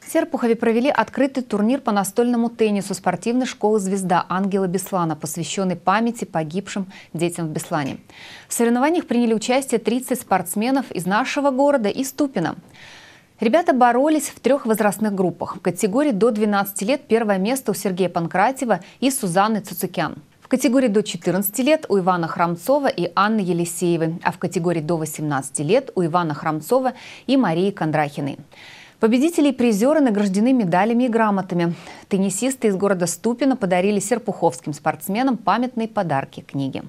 В Серпухове провели открытый турнир по настольному теннису спортивной школы «Звезда» Ангела Беслана, посвященный памяти погибшим детям в Беслане. В соревнованиях приняли участие 30 спортсменов из нашего города и Ступина. Ребята боролись в трех возрастных группах. В категории до 12 лет первое место у Сергея Панкратьева и Сузанны Цуцукян. В категории до 14 лет у Ивана Храмцова и Анны Елисеевой, а в категории до 18 лет у Ивана Храмцова и Марии Кондрахиной. Победители и призеры награждены медалями и грамотами. Теннисисты из города Ступино подарили серпуховским спортсменам памятные подарки – книги.